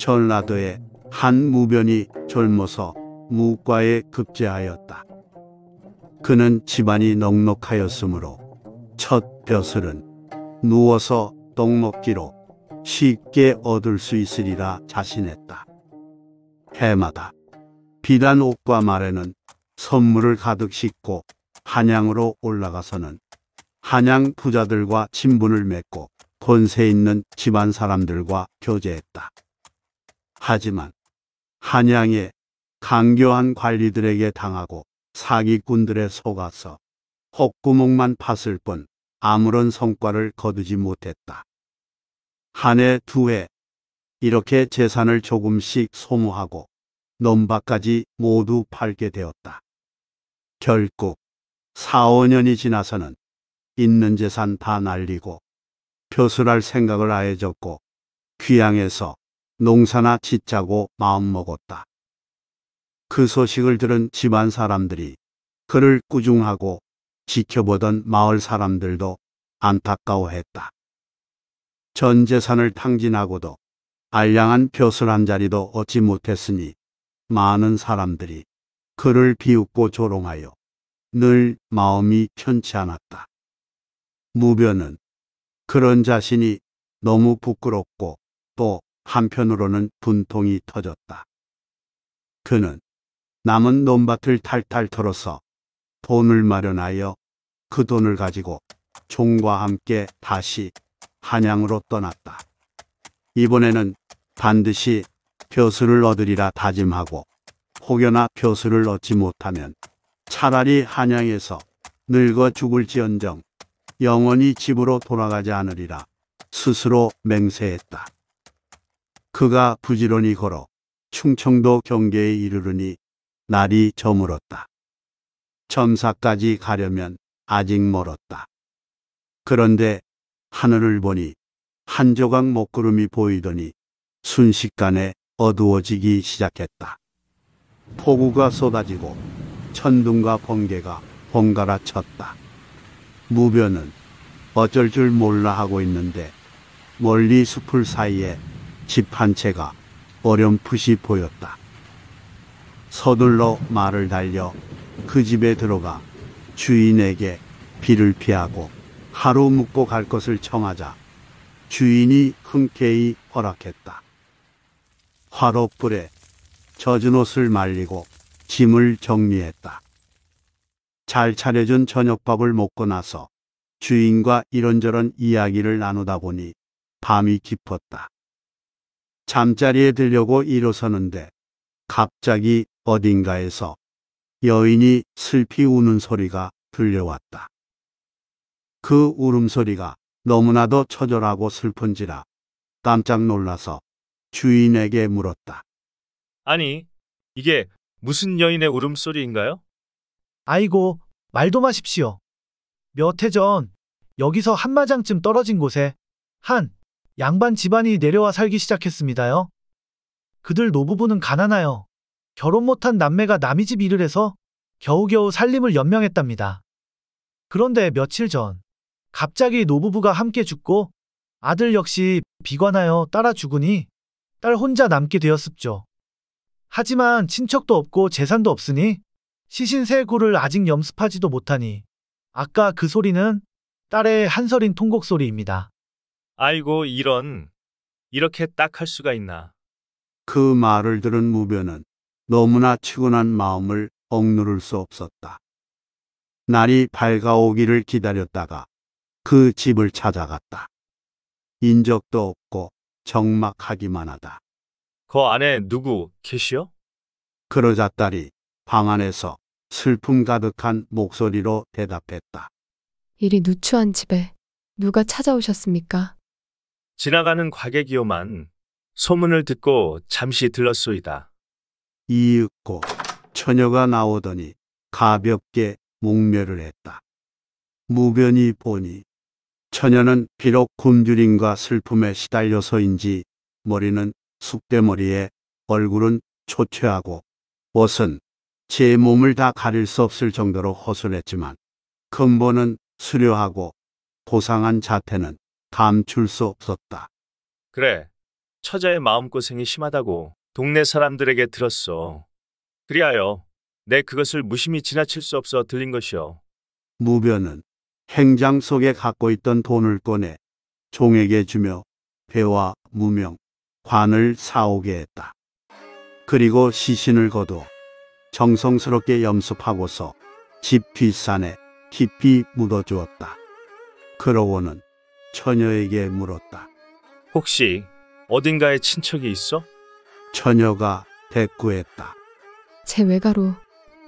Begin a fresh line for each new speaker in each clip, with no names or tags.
전라도의 한 무변이 젊어서 무과에 급제하였다. 그는 집안이 넉넉하였으므로 첫 벼슬은 누워서 떡 먹기로 쉽게 얻을 수 있으리라 자신했다. 해마다 비단 옷과 말에는 선물을 가득 싣고 한양으로 올라가서는 한양 부자들과 친분을 맺고 권세 있는 집안 사람들과 교제했다. 하지만 한양의 강교한 관리들에게 당하고 사기꾼들에 속아서 헛구멍만 팠을 뿐 아무런 성과를 거두지 못했다. 한 해, 두 해, 이렇게 재산을 조금씩 소모하고 넘바까지 모두 팔게 되었다. 결국 4, 5년이 지나서는 있는 재산 다 날리고 표술할 생각을 아예 접고 귀양해서 농사나 짓자고 마음먹었다. 그 소식을 들은 집안 사람들이 그를 꾸중하고 지켜보던 마을 사람들도 안타까워했다. 전 재산을 탕진하고도 알량한 벼슬 한 자리도 얻지 못했으니 많은 사람들이 그를 비웃고 조롱하여 늘 마음이 편치 않았다. 무변은 그런 자신이 너무 부끄럽고 또 한편으로는 분통이 터졌다. 그는 남은 논밭을 탈탈 털어서 돈을 마련하여 그 돈을 가지고 종과 함께 다시 한양으로 떠났다. 이번에는 반드시 표수를 얻으리라 다짐하고 혹여나 표수를 얻지 못하면 차라리 한양에서 늙어 죽을지언정 영원히 집으로 돌아가지 않으리라 스스로 맹세했다. 그가 부지런히 걸어 충청도 경계에 이르르니 날이 저물었다. 점사까지 가려면 아직 멀었다. 그런데 하늘을 보니 한 조각 먹구름이 보이더니 순식간에 어두워지기 시작했다. 폭우가 쏟아지고 천둥과 번개가 번갈아 쳤다. 무변은 어쩔 줄 몰라 하고 있는데 멀리 숲을 사이에 집한 채가 어렴풋이 보였다. 서둘러 말을 달려 그 집에 들어가 주인에게 비를 피하고 하루 묵고 갈 것을 청하자 주인이 흔쾌히 허락했다. 화롯불에 젖은 옷을 말리고 짐을 정리했다. 잘 차려준 저녁밥을 먹고 나서 주인과 이런저런 이야기를 나누다 보니 밤이 깊었다. 잠자리에 들려고 일어서는데 갑자기 어딘가에서 여인이 슬피 우는 소리가 들려왔다. 그 울음소리가 너무나도 처절하고 슬픈지라 깜짝 놀라서 주인에게 물었다.
아니, 이게 무슨 여인의 울음소리인가요? 아이고, 말도 마십시오. 몇 해 전 여기서 한 마장쯤 떨어진 곳에 한 양반 집안이 내려와 살기 시작했습니다요. 그들 노부부는 가난하여 결혼 못한 남매가 남이 집 일을 해서 겨우겨우 살림을 연명했답니다. 그런데 며칠 전 갑자기 노부부가 함께 죽고 아들 역시 비관하여 따라 죽으니 딸 혼자 남게 되었습죠. 하지만 친척도 없고 재산도 없으니 시신세 구를 아직 염습하지도 못하니 아까 그 소리는 딸의 한서린 통곡 소리입니다. 아이고 이런 이렇게 딱 할 수가 있나.
그 말을 들은 무변은 너무나 치근한 마음을 억누를 수 없었다. 날이 밝아오기를 기다렸다가 그 집을 찾아갔다. 인적도 없고 적막하기만 하다.
그 안에 누구
계시오? 그러자 딸이 방 안에서 슬픔 가득한 목소리로 대답했다.
이리 누추한 집에 누가 찾아오셨습니까?
지나가는 과객이오만 소문을 듣고 잠시 들렀소이다.
이윽고 처녀가 나오더니 가볍게 목멸을 했다. 무변이 보니 처녀는 비록 굶주림과 슬픔에 시달려서인지 머리는 숙대머리에 얼굴은 초췌하고 옷은 제 몸을 다 가릴 수 없을 정도로 허술했지만 근본은 수려하고 고상한 자태는 감출 수 없었다.
그래, 처자의 마음고생이 심하다고 동네 사람들에게 들었소. 그리하여 내 그것을 무심히 지나칠 수 없어 들린
것이오. 무변은 행장 속에 갖고 있던 돈을 꺼내 종에게 주며 배와 무명, 관을 사오게 했다. 그리고 시신을 거두 정성스럽게 염습하고서 집 뒷산에 깊이 묻어주었다. 그러고는 처녀에게 물었다. 혹시 어딘가에 친척이 있어? 처녀가 대꾸했다.
제 외가로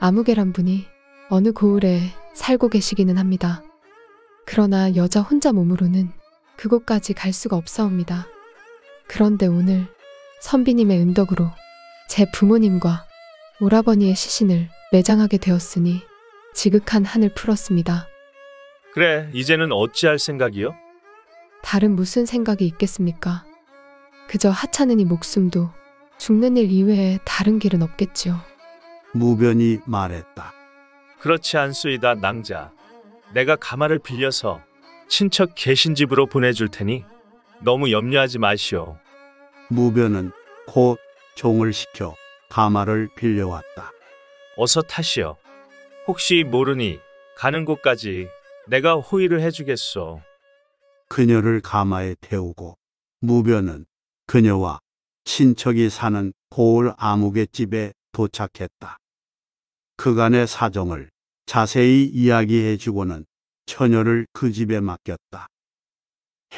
아무개란 분이 어느 고을에 살고 계시기는 합니다. 그러나 여자 혼자 몸으로는 그곳까지 갈 수가 없사옵니다. 그런데 오늘 선비님의 은덕으로 제 부모님과 오라버니의 시신을 매장하게 되었으니 지극한 한을 풀었습니다.
그래, 이제는 어찌할 생각이요?
다른 무슨 생각이 있겠습니까? 그저 하찮은 이 목숨도 죽는 일 이외에 다른 길은 없겠지요.
무변이 말했다. 그렇지 않소이다
낭자. 내가 가마를 빌려서 친척 계신 집으로 보내줄 테니 너무 염려하지 마시오.
무변은 곧 종을 시켜 가마를 빌려왔다. 어서 타시오. 혹시 모르니
가는 곳까지 내가 호의를 해주겠소.
그녀를 가마에 태우고 무변은 그녀와 친척이 사는 고을 아무개 집에 도착했다. 그간의 사정을 자세히 이야기해주고는 처녀를 그 집에 맡겼다.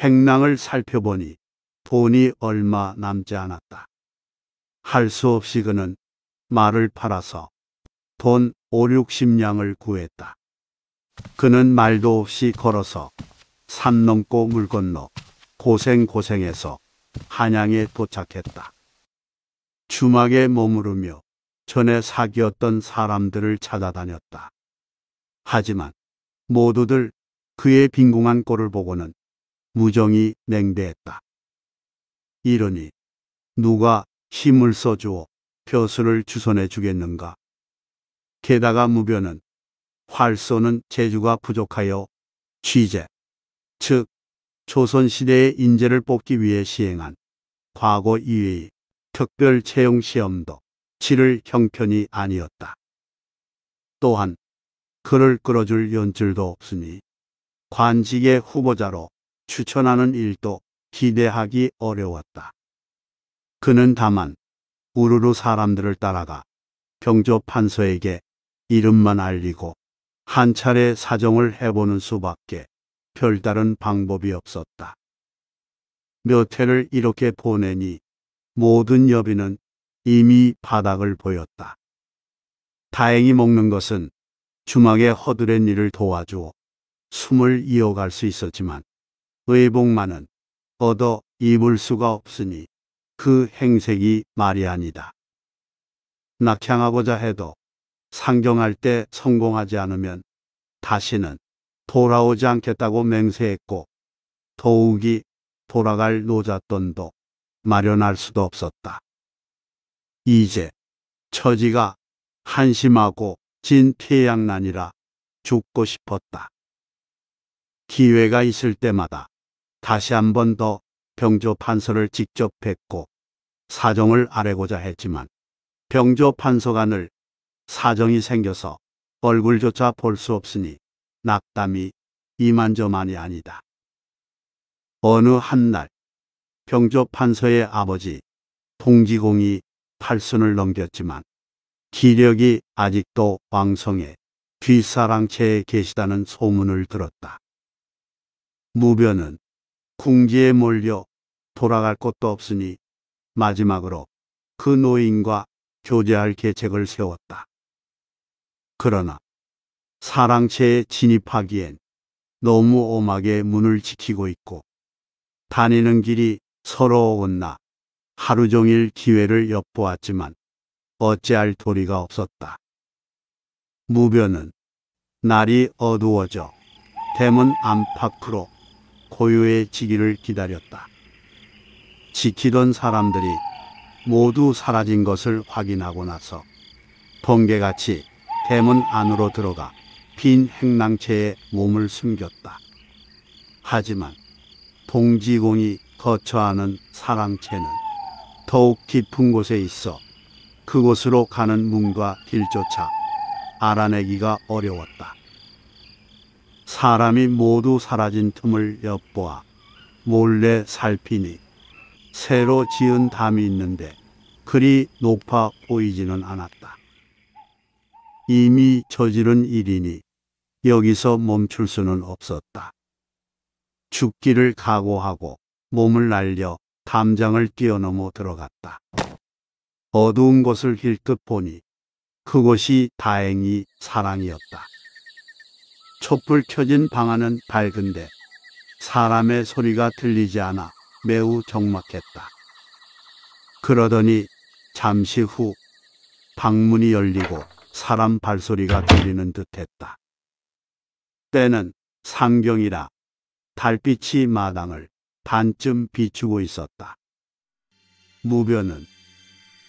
행랑을 살펴보니 돈이 얼마 남지 않았다. 할 수 없이 그는 말을 팔아서 돈 5, 60냥을 구했다. 그는 말도 없이 걸어서 산 넘고 물 건너 고생고생해서 한양에 도착했다. 주막에 머무르며 전에 사귀었던 사람들을 찾아다녔다. 하지만 모두들 그의 빈궁한 꼴을 보고는 무정이 냉대했다. 이러니 누가 힘을 써주어 벼슬을 주선해 주겠는가. 게다가 무변은 활쏘는 재주가 부족하여 취재, 즉 조선시대의 인재를 뽑기 위해 시행한 과거 이외의 특별 채용 시험도 치를 형편이 아니었다. 또한 그를 끌어줄 연줄도 없으니 관직의 후보자로 추천하는 일도 기대하기 어려웠다. 그는 다만 우르르 사람들을 따라가 병조 판서에게 이름만 알리고 한 차례 사정을 해보는 수밖에 별다른 방법이 없었다. 몇 해를 이렇게 보내니 모든 여비는 이미 바닥을 보였다. 다행히 먹는 것은 주막의 허드렛 일을 도와주어 숨을 이어갈 수 있었지만 의복만은 얻어 입을 수가 없으니 그 행색이 말이 아니다. 낙향하고자 해도 상경할 때 성공하지 않으면 다시는 돌아오지 않겠다고 맹세했고 더욱이 돌아갈 노잣돈도 마련할 수도 없었다. 이제 처지가 한심하고 진폐양난이라 죽고 싶었다. 기회가 있을 때마다 다시 한 번 더 병조 판서를 직접 뵙고 사정을 아뢰고자 했지만 병조 판서관을 사정이 생겨서 얼굴조차 볼 수 없으니 낙담이 이만저만이 아니다. 어느 한날 병조 판서의 아버지 동지공이 팔순을 넘겼지만 기력이 아직도 왕성해 뒷사랑채에 계시다는 소문을 들었다. 무변은 궁지에 몰려 돌아갈 곳도 없으니 마지막으로 그 노인과 교제할 계책을 세웠다. 그러나 사랑채에 진입하기엔 너무 엄하게 문을 지키고 있고 다니는 길이 서러웠나 하루 종일 기회를 엿보았지만 어찌할 도리가 없었다. 무변은 날이 어두워져 대문 안팎으로 고요해 지기를 기다렸다. 지키던 사람들이 모두 사라진 것을 확인하고 나서 번개같이 대문 안으로 들어가 빈 행랑채에 몸을 숨겼다. 하지만 동지공이 거처하는 사랑채는 더욱 깊은 곳에 있어 그곳으로 가는 문과 길조차 알아내기가 어려웠다. 사람이 모두 사라진 틈을 엿보아 몰래 살피니 새로 지은 담이 있는데 그리 높아 보이지는 않았다. 이미 저지른 일이니 여기서 멈출 수는 없었다. 죽기를 각오하고 몸을 날려 담장을 뛰어넘어 들어갔다. 어두운 곳을 힐끗 보니 그곳이 다행히 사랑이었다. 촛불 켜진 방 안은 밝은데 사람의 소리가 들리지 않아 매우 적막했다. 그러더니 잠시 후 방문이 열리고 사람 발소리가 들리는 듯했다. 때는 상경이라 달빛이 마당을 반쯤 비추고 있었다. 무변은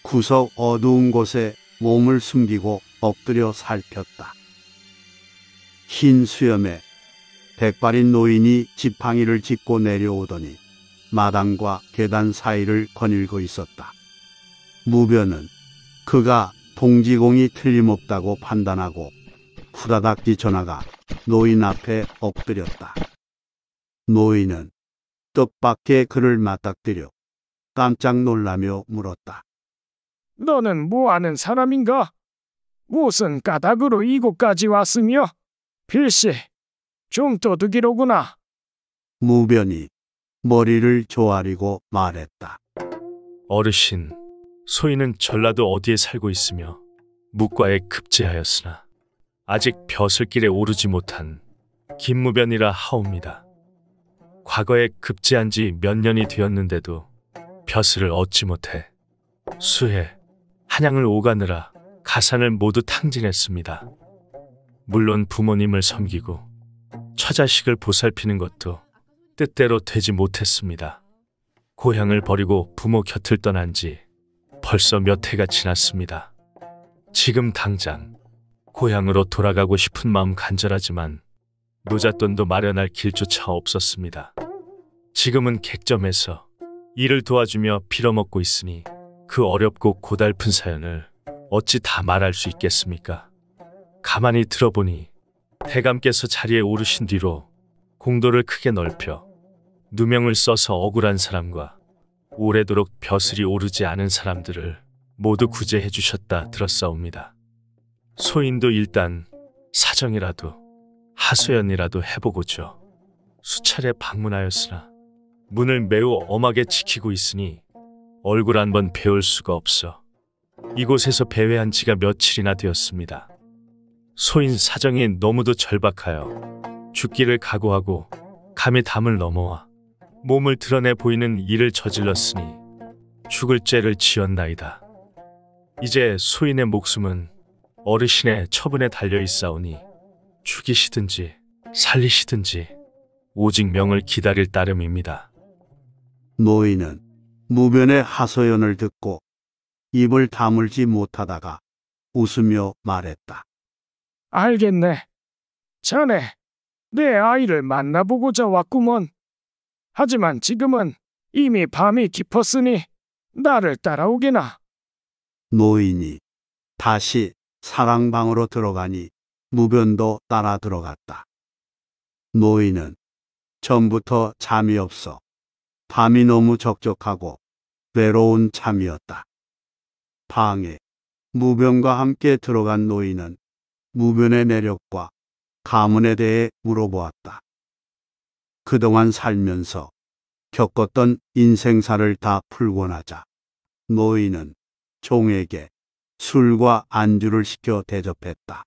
구석 어두운 곳에 몸을 숨기고 엎드려 살폈다. 흰 수염에 백발인 노인이 지팡이를 짚고 내려오더니 마당과 계단 사이를 거닐고 있었다. 무변은 그가 동지공이 틀림없다고 판단하고 후다닥 뛰쳐나가 노인 앞에 엎드렸다. 노인은 뜻밖에 그를 맞닥뜨려 깜짝 놀라며 물었다. 너는
뭐하는 사람인가? 무슨 까닭으로 이곳까지 왔으며?
필시, 좀
도둑이로구나.
무변이
머리를 조아리고 말했다. 어르신, 소인은 전라도 어디에 살고 있으며 묵과에 급제하였으나 아직 벼슬길에 오르지 못한 김무변이라 하옵니다. 과거에 급제한 지 몇 년이 되었는데도 벼슬을 얻지 못해 수해 한양을 오가느라 가산을 모두 탕진했습니다. 물론 부모님을 섬기고 처자식을 보살피는 것도 뜻대로 되지 못했습니다. 고향을 버리고 부모 곁을 떠난 지 벌써 몇 해가 지났습니다. 지금 당장 고향으로 돌아가고 싶은 마음 간절하지만 노잣돈도 마련할 길조차 없었습니다. 지금은 객점에서 일을 도와주며 빌어먹고 있으니 그 어렵고 고달픈 사연을 어찌 다 말할 수 있겠습니까? 가만히 들어보니 대감께서 자리에 오르신 뒤로 공도를 크게 넓혀 누명을 써서 억울한 사람과 오래도록 벼슬이 오르지 않은 사람들을 모두 구제해 주셨다 들었사옵니다. 소인도 일단 사정이라도 하소연이라도 해보고죠. 수차례 방문하였으나 문을 매우 엄하게 지키고 있으니 얼굴 한번 배울 수가 없어 이곳에서 배회한 지가 며칠이나 되었습니다. 소인 사정이 너무도 절박하여 죽기를 각오하고 감히 담을 넘어와 몸을 드러내 보이는 일을 저질렀으니 죽을 죄를 지었나이다. 이제 소인의 목숨은 어르신의 처분에 달려 있사오니
죽이시든지 살리시든지
오직 명을 기다릴 따름입니다.
노인은 무변의 하소연을 듣고 입을 다물지 못하다가 웃으며 말했다.
알겠네. 전에 내 아이를 만나보고자 왔구먼. 하지만 지금은 이미 밤이 깊었으니 나를 따라오게나.
노인이 다시 사랑방으로 들어가니 무변도 따라 들어갔다. 노인은 전부터 잠이 없어 밤이 너무 적적하고 외로운 잠이었다. 방에 무변과 함께 들어간 노인은 무변의 내력과 가문에 대해 물어보았다. 그동안 살면서 겪었던 인생사를 다 풀고 나자 노인은 종에게 술과 안주를 시켜 대접했다.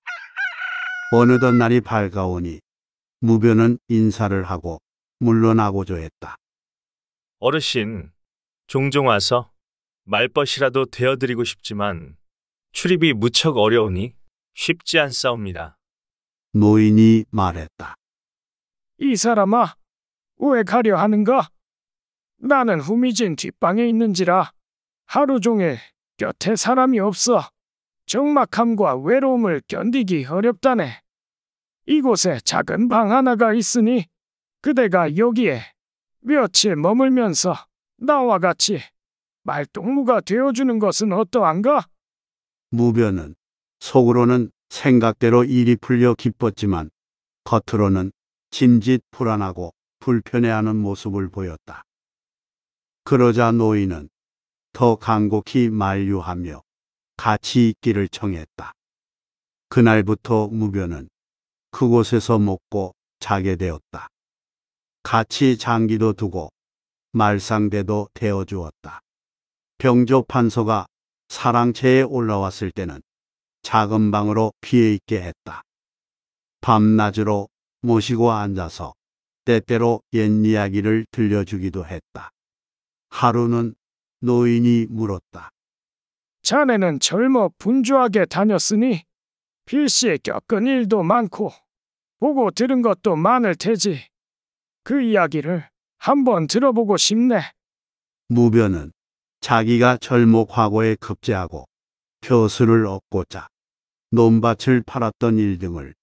어느덧 날이 밝아오니 무변은 인사를 하고 물러나고자 했다.
어르신, 종종 와서 말벗이라도 되어드리고 싶지만 출입이 무척 어려우니 쉽지 않사옵니다.
노인이 말했다.
이 사람아, 왜 가려 하는가? 나는 후미진 뒷방에 있는지라 하루 종일 곁에 사람이 없어 적막함과 외로움을 견디기 어렵다네. 이곳에 작은 방 하나가 있으니 그대가 여기에 며칠 머물면서 나와 같이 말동무가 되어주는 것은 어떠한가?
무변은 속으로는 생각대로 일이 풀려 기뻤지만 겉으로는 진짓 불안하고 불편해하는 모습을 보였다. 그러자 노인은 더 간곡히 만류하며 같이 있기를 청했다. 그날부터 무변은 그곳에서 먹고 자게 되었다. 같이 장기도 두고 말상대도 대어 주었다. 병조 판서가 사랑채에 올라왔을 때는 작은 방으로 피해 있게 했다. 밤낮으로 모시고 앉아서 때때로 옛 이야기를 들려주기도 했다. 하루는 노인이 물었다. 자네는
젊어 분주하게 다녔으니 필시에 겪은 일도 많고 보고 들은 것도 많을 테지. 그 이야기를 한번 들어보고
싶네. 무변은 자기가 젊어 과거에 급제하고 표수를 얻고자 논밭을 팔았던 일 등을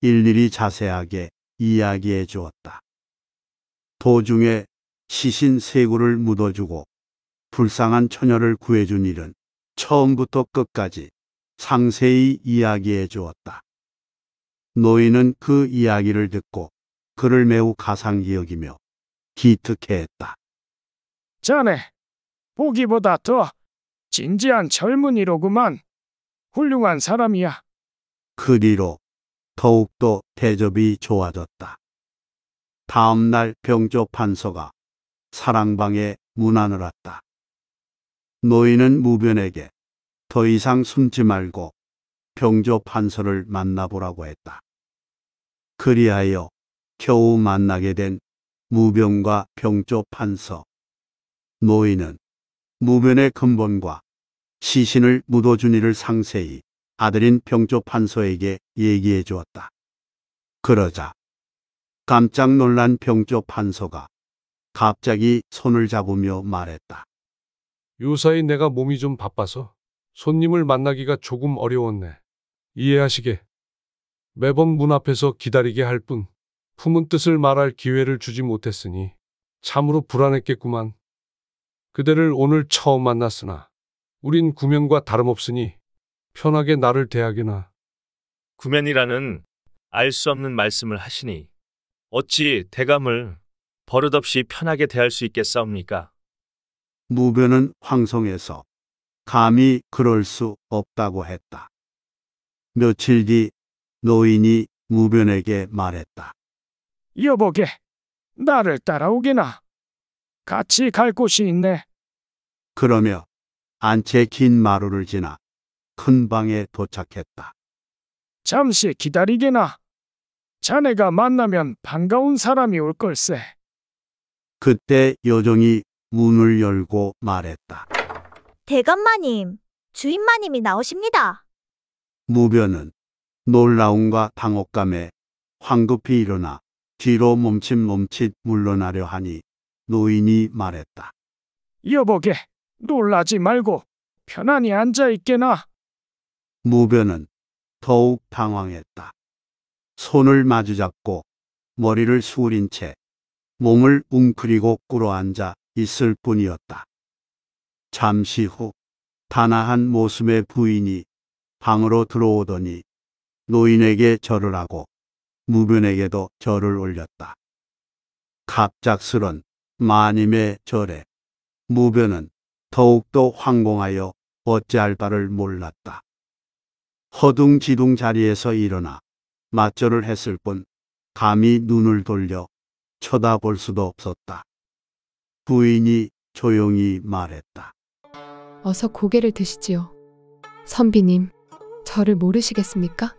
일일이 자세하게 이야기해 주었다. 도중에 시신 세구를 묻어주고 불쌍한 처녀를 구해준 일은 처음부터 끝까지 상세히 이야기해 주었다. 노인은 그 이야기를 듣고 그를 매우 가상기억이며 기특해했다.
자네, 보기보다 더 진지한 젊은이로구만. 훌륭한 사람이야.
그 뒤로 더욱더 대접이 좋아졌다. 다음날 병조 판서가 사랑방에 문안을 왔다. 너희는 무변에게 더 이상 숨지 말고 병조 판서를 만나보라고 했다. 그리하여 겨우 만나게 된 무병과 병조 판서. 노인은 무변의 근본과 시신을 묻어준 이를 상세히 아들인 병조 판서에게 얘기해 주었다. 그러자 깜짝 놀란 병조 판서가 갑자기 손을 잡으며 말했다.
요사이 내가 몸이 좀
바빠서 손님을
만나기가 조금 어려웠네. 이해하시게. 매번 문 앞에서 기다리게 할 뿐 품은 뜻을 말할 기회를 주지 못했으니 참으로 불안했겠구만. 그대를 오늘 처음 만났으나 우린 구면과 다름없으니 편하게 나를 대하게나.
구면이라는 알 수 없는 말씀을 하시니 어찌 대감을 버릇없이 편하게 대할 수 있겠사옵니까?
무변은 황성에서 감히 그럴 수 없다고 했다. 며칠 뒤 노인이 무변에게 말했다.
여보게, 나를 따라오게나.
같이 갈 곳이 있네. 그러며 안채 긴 마루를 지나 큰 방에 도착했다. 잠시 기다리게나.
자네가 만나면 반가운 사람이 올 걸세.
그때 여종이 문을 열고 말했다.
대감마님, 주인마님이 나오십니다.
무변은 놀라움과 당혹감에 황급히 일어나 뒤로 멈칫멈칫 물러나려 하니 노인이 말했다. 여보게, 놀라지 말고 편안히 앉아 있게나. 무변은 더욱 당황했다. 손을 마주잡고 머리를 수숙린채 몸을 웅크리고 꿇어앉아 있을 뿐이었다. 잠시 후 단아한 모습의 부인이 방으로 들어오더니 노인에게 절을 하고 무변에게도 절을 올렸다. 갑작스런 마님의 절에 무변은 더욱더 황공하여 어찌할 바를 몰랐다. 허둥지둥 자리에서 일어나 맞절을 했을 뿐 감히 눈을 돌려 쳐다볼 수도 없었다. 부인이 조용히 말했다.
어서 고개를 드시지요. 선비님, 저를 모르시겠습니까?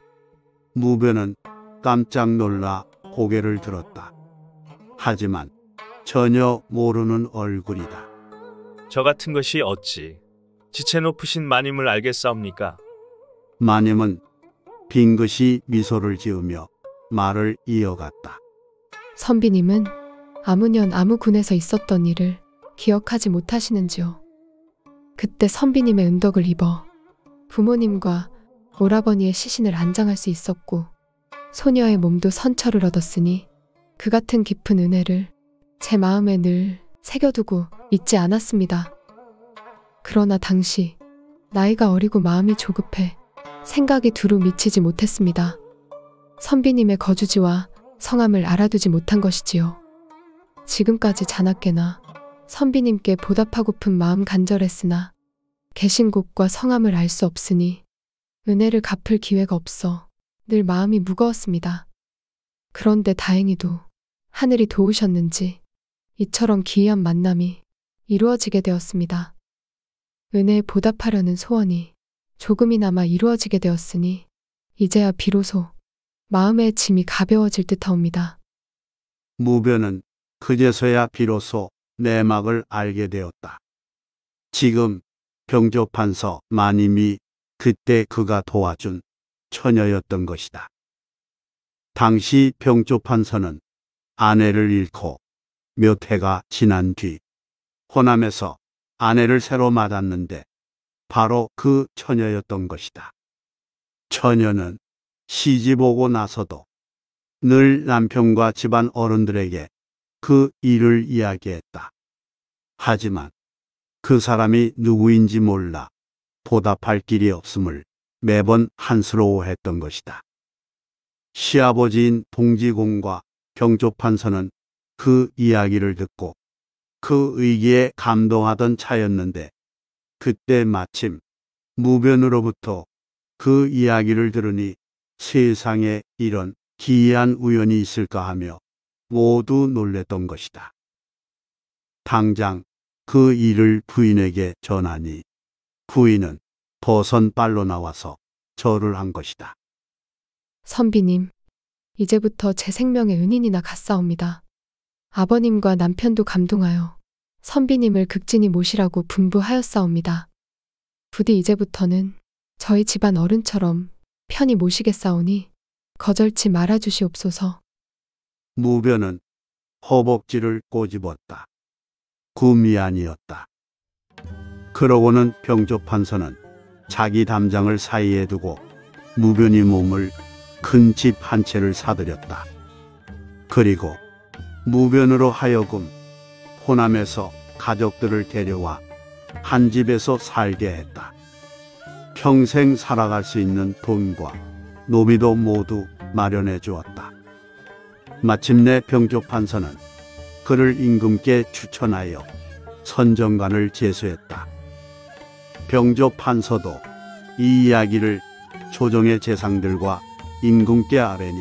무배는 깜짝 놀라 고개를 들었다. 하지만 전혀 모르는 얼굴이다.
저 같은 것이 어찌 지체 높으신 마님을 알겠사옵니까?
마님은 빙긋이 미소를 지으며 말을 이어갔다.
선비님은 아무년 아무 군에서 있었던 일을 기억하지 못하시는지요. 그때 선비님의 은덕을 입어 부모님과 오라버니의 시신을 안장할 수 있었고 소녀의 몸도 선처를 얻었으니 그 같은 깊은 은혜를 제 마음에 늘 새겨두고 잊지 않았습니다. 그러나 당시 나이가 어리고 마음이 조급해 생각이 두루 미치지 못했습니다. 선비님의 거주지와 성함을 알아두지 못한 것이지요. 지금까지 자나깨나 선비님께 보답하고픈 마음 간절했으나 계신 곳과 성함을 알 수 없으니 은혜를 갚을 기회가 없어 늘 마음이 무거웠습니다. 그런데 다행히도 하늘이 도우셨는지 이처럼 기이한 만남이 이루어지게 되었습니다. 은혜에 보답하려는 소원이 조금이나마 이루어지게 되었으니 이제야 비로소 마음의 짐이 가벼워질 듯하옵니다.
무변은 그제서야 비로소 내막을 알게 되었다. 지금 병조판서 마님이 그때 그가 도와준 처녀였던 것이다. 당시 병조판서는 아내를 잃고 몇 해가 지난 뒤 호남에서 아내를 새로 맞았는데 바로 그 처녀였던 것이다. 처녀는 시집 오고 나서도 늘 남편과 집안 어른들에게 그 일을 이야기했다. 하지만 그 사람이 누구인지 몰라 보답할 길이 없음을 매번 한스러워했던 것이다. 시아버지인 동지공과 경조판서는 그 이야기를 듣고 그 의기에 감동하던 차였는데 그때 마침 무변으로부터 그 이야기를 들으니 세상에 이런 기이한 우연이 있을까 하며 모두 놀랬던 것이다. 당장 그 일을 부인에게 전하니 부인은 버선발로 나와서 절을 한 것이다.
선비님, 이제부터 제 생명의 은인이나 갔사옵니다. 아버님과 남편도 감동하여 선비님을 극진히 모시라고 분부하였사옵니다. 부디 이제부터는 저희 집안 어른처럼 편히 모시겠사오니 거절치 말아주시옵소서.
무변은 허벅지를 꼬집었다. 구미 안이었다. 그러고는 병조판서는 자기 담장을 사이에 두고 무변이 몸을 큰 집 한 채를 사들였다. 그리고 무변으로 하여금 호남에서 가족들을 데려와 한 집에서 살게 했다. 평생 살아갈 수 있는 돈과 노비도 모두 마련해 주었다. 마침내 병조 판서는 그를 임금께 추천하여 선정관을 제수했다. 병조 판서도 이 이야기를 조정의 재상들과 임금께 아뢰니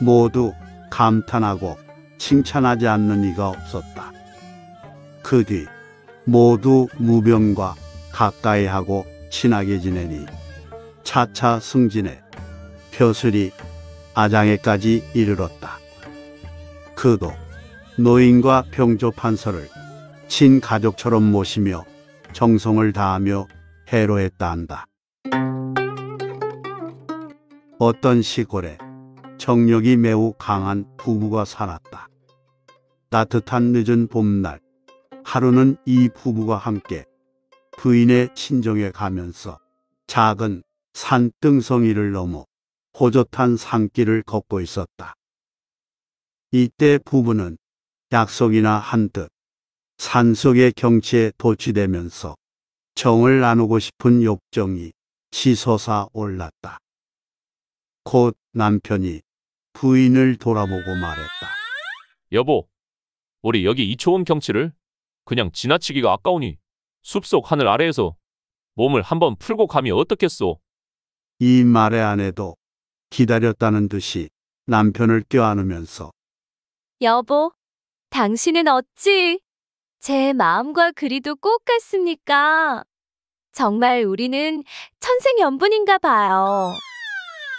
모두 감탄하고 칭찬하지 않는 이가 없었다. 그 뒤 모두 무병과 가까이 하고 친하게 지내니 차차 승진해 표술이 아장에까지 이르렀다. 그도 노인과 병조 판서를 친가족처럼 모시며 정성을 다하며 해로했다 한다. 어떤 시골에 정력이 매우 강한 부부가 살았다. 따뜻한 늦은 봄날 하루는 이 부부가 함께 부인의 친정에 가면서 작은 산등성이를 넘어 호젓한 산길을 걷고 있었다. 이때 부부는 약속이나 한 듯 산속의 경치에 도취되면서 정을 나누고 싶은 욕정이 치솟아 올랐다. 곧 남편이 부인을 돌아보고 말했다.
여보, 우리 여기 이 초원 경치를 그냥 지나치기가 아까우니 숲속 하늘 아래에서 몸을 한번 풀고 가면
어떻겠소? 이 말의 아내도 기다렸다는 듯이 남편을 껴안으면서
여보, 당신은 어찌 제 마음과 그리도 꼭 같습니까? 정말 우리는 천생연분인가 봐요.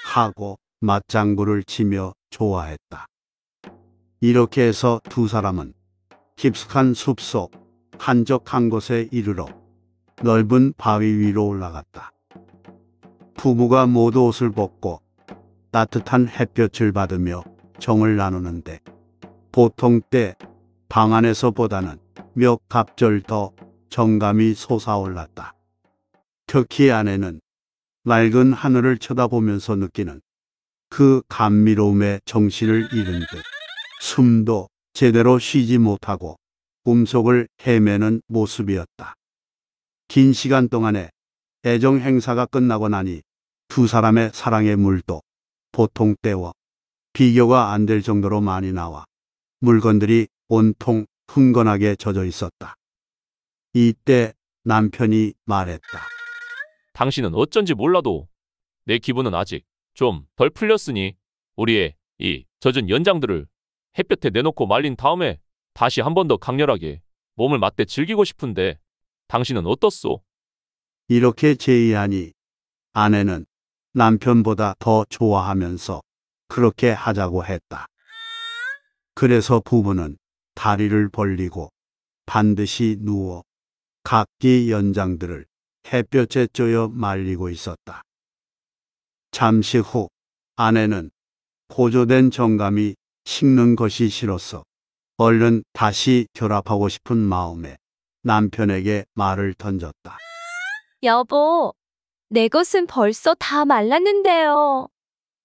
하고 맞장구를 치며 좋아했다. 이렇게 해서 두 사람은 깊숙한 숲 속 한적한 곳에 이르러 넓은 바위 위로 올라갔다. 부부가 모두 옷을 벗고 따뜻한 햇볕을 받으며 정을 나누는데 보통 때 방 안에서보다는 몇 갑절 더 정감이 솟아올랐다. 특히 아내는 맑은 하늘을 쳐다보면서 느끼는 그 감미로움에 정신을 잃은 듯 숨도 제대로 쉬지 못하고 꿈속을 헤매는 모습이었다. 긴 시간 동안에 애정 행사가 끝나고 나니 두 사람의 사랑의 물도 보통 때와 비교가 안 될 정도로 많이 나와 물건들이 온통 흥건하게 젖어 있었다. 이때 남편이 말했다.
당신은 어쩐지 몰라도 내 기분은 아직 좀 덜 풀렸으니 우리의 이 젖은 연장들을 햇볕에 내놓고 말린 다음에 다시 한 번 더 강렬하게 몸을 맞대 즐기고 싶은데 당신은 어떻소?
이렇게 제의하니 아내는 남편보다 더 좋아하면서 그렇게 하자고 했다. 그래서 부부는 다리를 벌리고 반드시 누워 각기 연장들을 햇볕에 쪄여 말리고 있었다. 잠시 후 아내는 보조된 정감이 식는 것이 싫어서 얼른 다시 결합하고 싶은 마음에 남편에게 말을 던졌다.
여보, 내 것은 벌써 다 말랐는데요.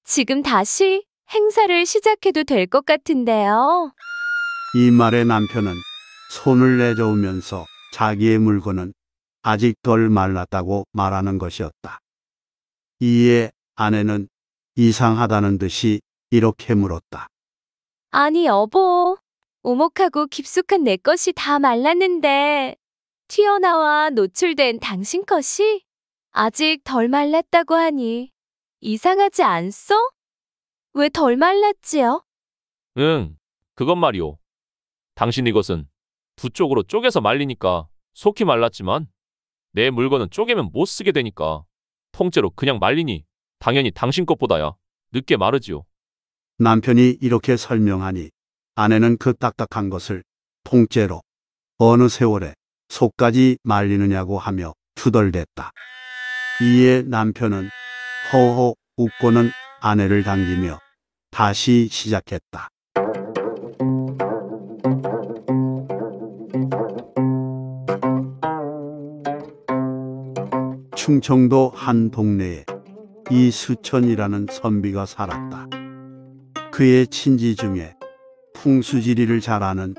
지금 다시 행사를 시작해도 될 것 같은데요.
이 말에 남편은 손을 내저으면서 자기의 물건은 아직 덜 말랐다고 말하는 것이었다. 이에 아내는 이상하다는 듯이 이렇게 물었다.
아니, 여보. 오목하고 깊숙한 내 것이 다 말랐는데 튀어나와 노출된 당신 것이 아직 덜 말랐다고 하니 이상하지 않소? 왜덜 말랐지요?
응, 그것 말이오. 당신 이것은 두 쪽으로 쪼개서 말리니까 속히 말랐지만 내 물건은 쪼개면 못 쓰게 되니까 통째로 그냥 말리니 당연히 당신 것보다야 늦게 마르지요.
남편이 이렇게 설명하니 아내는 그 딱딱한 것을 통째로 어느 세월에 속까지 말리느냐고 하며 투덜댔다. 이에 남편은 허허 웃고는 아내를 당기며 다시 시작했다. 충청도 한 동네에 이수천이라는 선비가 살았다. 그의 친지 중에 풍수지리를 잘 아는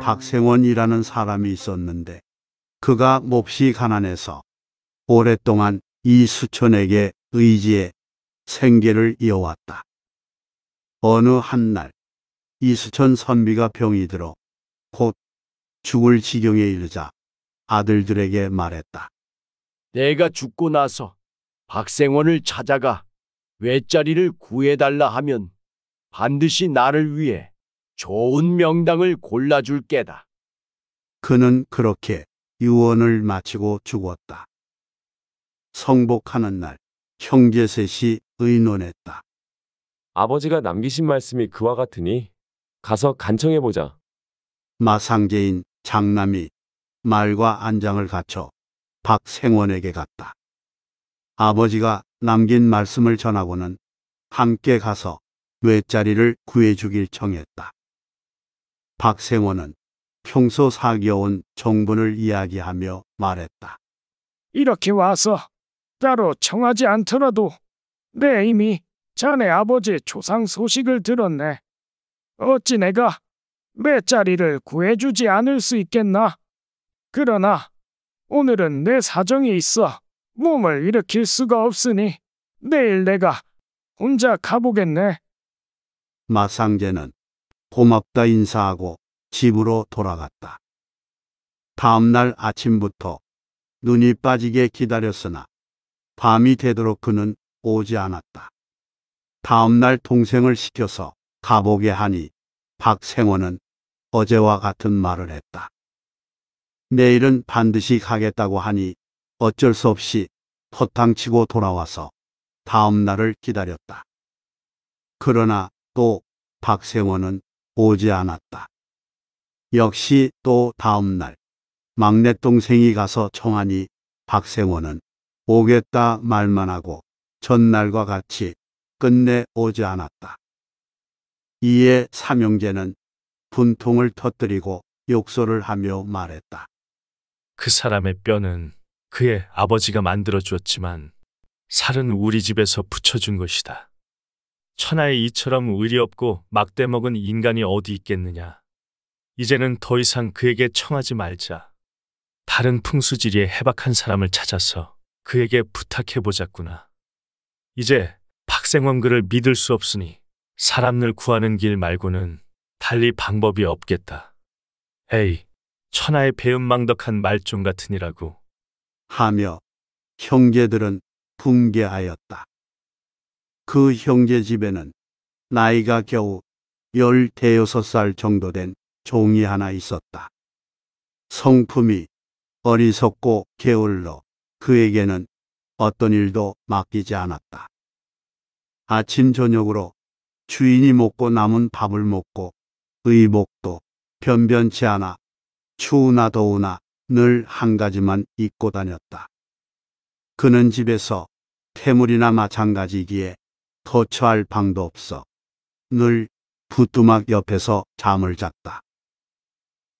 박생원이라는 사람이 있었는데 그가 몹시 가난해서 오랫동안 이수천에게 의지해 생계를 이어왔다. 어느 한 날 이수천 선비가 병이 들어 곧 죽을 지경에 이르자 아들들에게 말했다.
내가 죽고 나서 박생원을 찾아가 외자리를 구해달라 하면 반드시 나를 위해 좋은 명당을 골라줄 게다.
그는 그렇게 유언을 마치고 죽었다. 성복하는 날 형제 셋이 의논했다. 아버지가 남기신 말씀이 그와 같으니 가서 간청해보자. 마상제인 장남이 말과 안장을 갖춰 박생원에게 갔다. 아버지가 남긴 말씀을 전하고는 함께 가서 외자리를 구해주길 청했다. 박생원은 평소 사귀어온 정분을 이야기하며 말했다. 이렇게 와서 따로
청하지 않더라도 네, 이미 자네 아버지 초상 소식을 들었네. 어찌 내가 내 자리를 구해주지 않을 수 있겠나? 그러나 오늘은 내 사정이 있어 몸을 일으킬 수가 없으니 내일 내가 혼자 가보겠네.
마상제는 고맙다 인사하고 집으로 돌아갔다. 다음날 아침부터 눈이 빠지게 기다렸으나 밤이 되도록 그는 오지 않았다. 다음날 동생을 시켜서 가보게 하니 박생원은 어제와 같은 말을 했다. 내일은 반드시 가겠다고 하니 어쩔 수 없이 허탕치고 돌아와서 다음 날을 기다렸다. 그러나 또 박생원은 오지 않았다. 역시 또 다음 날 막내 동생이 가서 청하니 박생원은 오겠다 말만 하고 전날과 같이 끝내 오지 않았다. 이에 삼형제는 분통을 터뜨리고 욕설을 하며 말했다.
그 사람의 뼈는 그의 아버지가 만들어 주었지만 살은 우리 집에서 붙여준 것이다. 천하의 이처럼 의리 없고 막대 먹은 인간이 어디 있겠느냐. 이제는 더 이상 그에게 청하지 말자. 다른 풍수지리에 해박한 사람을 찾아서 그에게 부탁해 보자꾸나. 이제 박생원 그를 믿을 수 없으니 사람을 구하는 길 말고는 달리 방법이 없겠다. 에이, 천하의
배은망덕한 말종
같으니라고.
하며 형제들은 붕괴하였다. 그 형제 집에는 나이가 겨우 열대여섯 살 정도 된 종이 하나 있었다. 성품이 어리석고 게을러 그에게는 어떤 일도 맡기지 않았다. 아침 저녁으로 주인이 먹고 남은 밥을 먹고 의복도 변변치 않아 추우나 더우나 늘 한 가지만 입고 다녔다. 그는 집에서 태물이나 마찬가지이기에 거처할 방도 없어 늘 부뚜막 옆에서 잠을 잤다.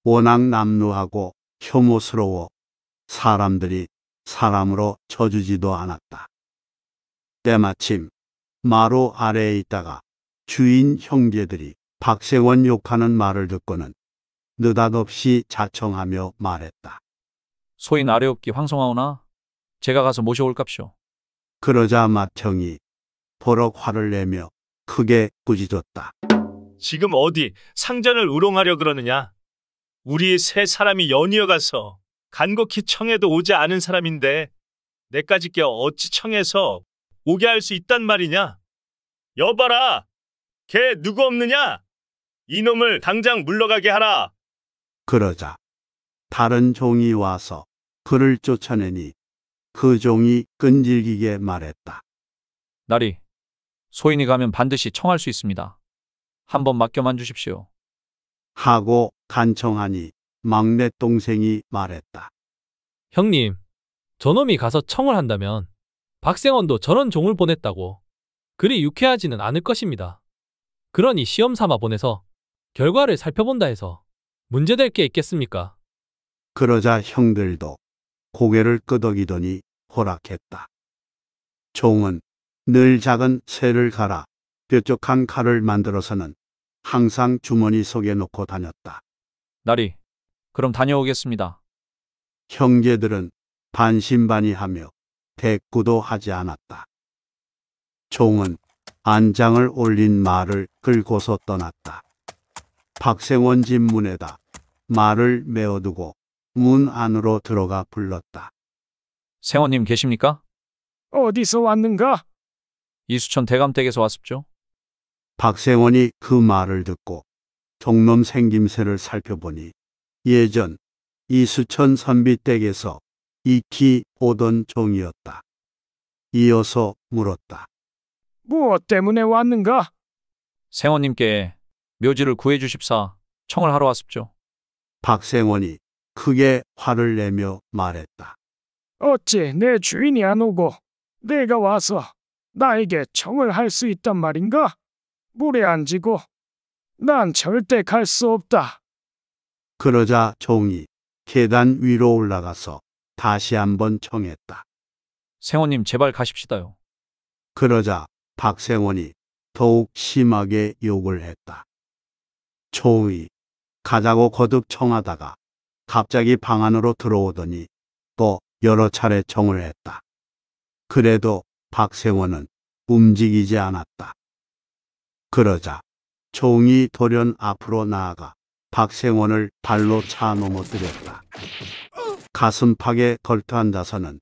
워낙 남루하고 혐오스러워 사람들이 사람으로 쳐주지도 않았다. 때마침 마루 아래에 있다가 주인 형제들이 박세원 욕하는 말을 듣고는 느닷없이 자청하며 말했다. 소인 아래옵기 황송하오나 제가 가서 모셔올값이오. 그러자 마청이 버럭 화를 내며 크게 꾸짖었다.
지금 어디 상전을 우롱하려 그러느냐? 우리 세 사람이 연이어 가서 간곡히 청해도 오지 않은 사람인데 내까지 껴 어찌 청해서 오게 할 수 있단 말이냐? 여봐라! 걔 누구 없느냐? 이놈을 당장 물러가게 하라!
그러자 다른 종이 와서 그를 쫓아내니 그 종이 끈질기게 말했다.
나리, 소인이 가면 반드시 청할 수 있습니다.
한번 맡겨만 주십시오. 하고 간청하니 막내 동생이 말했다. 형님, 저놈이 가서 청을 한다면 박생원도
저런 종을 보냈다고 그리 유쾌하지는 않을 것입니다. 그러니 시험 삼아 보내서 결과를 살펴본다 해서 문제될 게 있겠습니까?
그러자 형들도 고개를 끄덕이더니 호락했다. 종은 늘 작은 새를 갈아 뾰족한 칼을 만들어서는 항상 주머니 속에 놓고 다녔다. 나리, 그럼
다녀오겠습니다.
형제들은 반신반의하며 대꾸도 하지 않았다. 종은 안장을 올린 말을 끌고서 떠났다. 박생원 집 문에다 말을 메어두고 문 안으로 들어가 불렀다. 생원님 계십니까?
어디서 왔는가?
이수천 대감댁에서 왔습죠.
박생원이 그 말을 듣고 종놈 생김새를 살펴보니 예전 이수천 선비댁에서 익히 오던 종이었다. 이어서 물었다.
무엇 뭐 때문에 왔는가?
생원님께
묘지를 구해주십사 청을 하러 왔습죠. 박생원이 크게 화를 내며 말했다.
어찌 내 주인이 안 오고 내가 와서 나에게 청을 할 수 있단 말인가? 물에 앉 지고
난 절대 갈 수 없다. 그러자 종이 계단 위로 올라가서 다시 한번 청했다. 생원님
제발 가십시다요.
그러자 박생원이 더욱 심하게 욕을 했다. 종이 가자고 거듭 청하다가 갑자기 방 안으로 들어오더니 또 여러 차례 청을 했다. 그래도 박생원은 움직이지 않았다. 그러자 종이 돌연 앞으로 나아가 박생원을 발로 차 넘어뜨렸다. 가슴팍에 덜터한다서는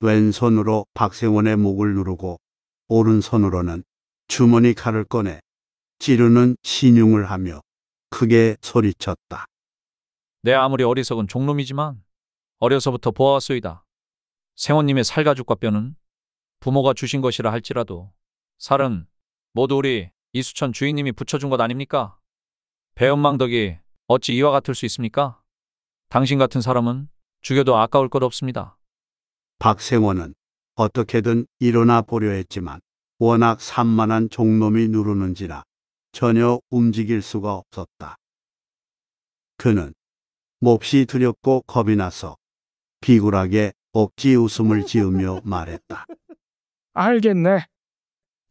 왼손으로 박생원의 목을 누르고 오른손으로는 주머니 칼을 꺼내 찌르는 신용을 하며 크게 소리쳤다.
내 아무리 어리석은 종놈이지만 어려서부터 보아왔소이다. 생원님의 살가죽과 뼈는 부모가 주신 것이라 할지라도 살은 모두 우리 이수천 주인님이 붙여준 것 아닙니까? 배은망덕이 어찌 이와 같을 수 있습니까? 당신 같은 사람은 죽여도 아까울 것 없습니다.
박생원은 어떻게든 일어나 보려 했지만 워낙 산만한 종놈이 누르는지라 전혀 움직일 수가 없었다. 그는 몹시 두렵고 겁이 나서 비굴하게 억지 웃음을 지으며 말했다.
알겠네.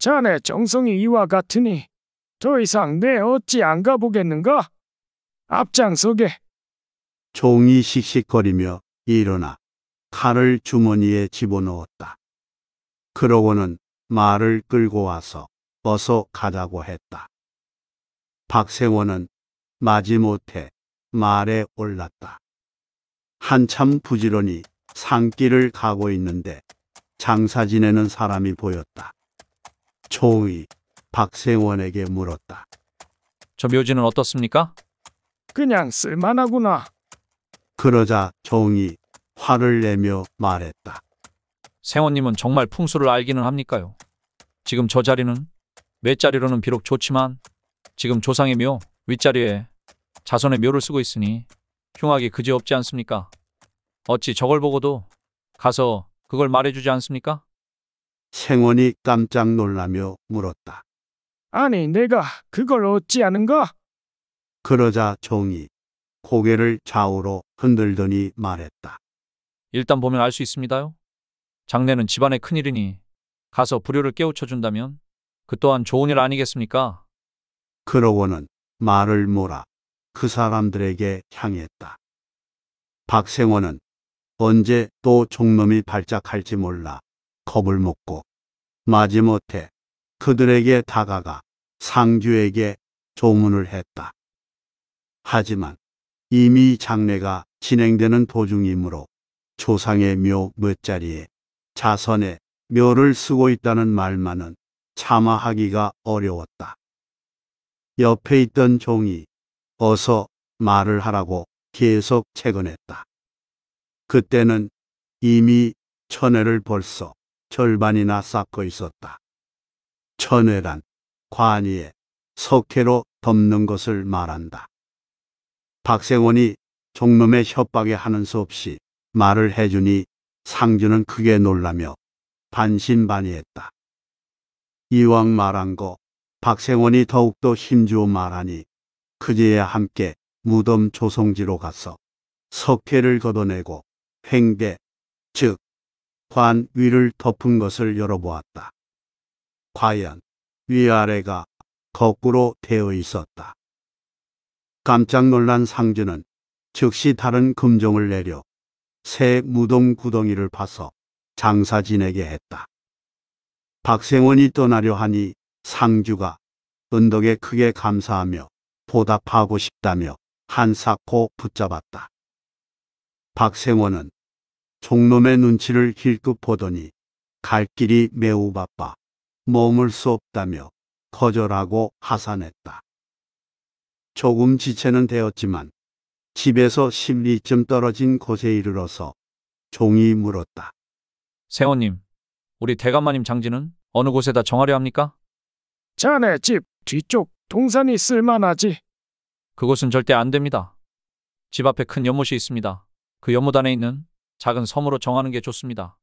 자네 정성이 이와 같으니 더 이상 내 어찌 안 가보겠는가?
앞장서게. 종이 씩씩거리며 일어나 칼을 주머니에 집어넣었다. 그러고는 말을 끌고 와서 어서 가자고 했다. 박생원은 마지못해 말에 올랐다. 한참 부지런히 산길을 가고 있는데 장사 지내는 사람이 보였다. 종이 박생원에게 물었다. 저 묘지는 어떻습니까?
그냥 쓸만하구나.
그러자
종이 화를 내며 말했다. 생원님은 정말 풍수를 알기는 합니까요? 지금 저 자리는 맷자리로는 비록 좋지만 지금 조상의 묘 윗자리에 자손의 묘를 쓰고 있으니 흉악이 그지없지 않습니까? 어찌 저걸 보고도 가서 그걸 말해주지 않습니까?
생원이 깜짝 놀라며 물었다. 아니, 내가 그걸 어찌 아는가? 그러자 종이 고개를 좌우로 흔들더니 말했다.
일단 보면 알 수 있습니다요.
장례는 집안의
큰일이니 가서 불효를 깨우쳐준다면 그 또한 좋은 일 아니겠습니까?
그러고는 말을 몰아 그 사람들에게 향했다. 박생원은 언제 또 종놈이 발작할지 몰라 겁을 먹고 마지못해 그들에게 다가가 상주에게 조문을 했다. 하지만 이미 장례가 진행되는 도중이므로 조상의 묘 몇 자리에 자선의 묘를 쓰고 있다는 말만은 참아 하기가 어려웠다. 옆에 있던 종이 어서 말을 하라고 계속 채근했다. 그때는 이미 천회를 벌써 절반이나 쌓고 있었다. 천회란 관위에 석회로 덮는 것을 말한다. 박생원이 종놈의 협박에 하는 수 없이 말을 해주니 상주는 크게 놀라며 반신반의했다. 이왕 말한 거 박생원이 더욱더 힘주어 말하니 그제야 함께 무덤 조성지로 가서 석회를 걷어내고 횡대, 즉, 관 위를 덮은 것을 열어보았다. 과연 위아래가 거꾸로 되어 있었다. 깜짝 놀란 상주는 즉시 다른 금종을 내려 새 무덤 구덩이를 파서 장사진에게 했다. 박생원이 떠나려 하니 상주가 은덕에 크게 감사하며 보답하고 싶다며 한사코 붙잡았다. 박생원은 종놈의 눈치를 힐끗 보더니 갈 길이 매우 바빠 머물 수 없다며 거절하고 하산했다. 조금 지체는 되었지만 집에서 10리쯤 떨어진 곳에 이르러서 종이 물었다. 세원님,
우리 대감마님 장지는 어느 곳에다 정하려 합니까? 자네 집 뒤쪽 동산이 쓸만하지. 그곳은 절대 안 됩니다. 집 앞에 큰 연못이 있습니다. 그 연못 안에 있는 작은 섬으로 정하는 게 좋습니다.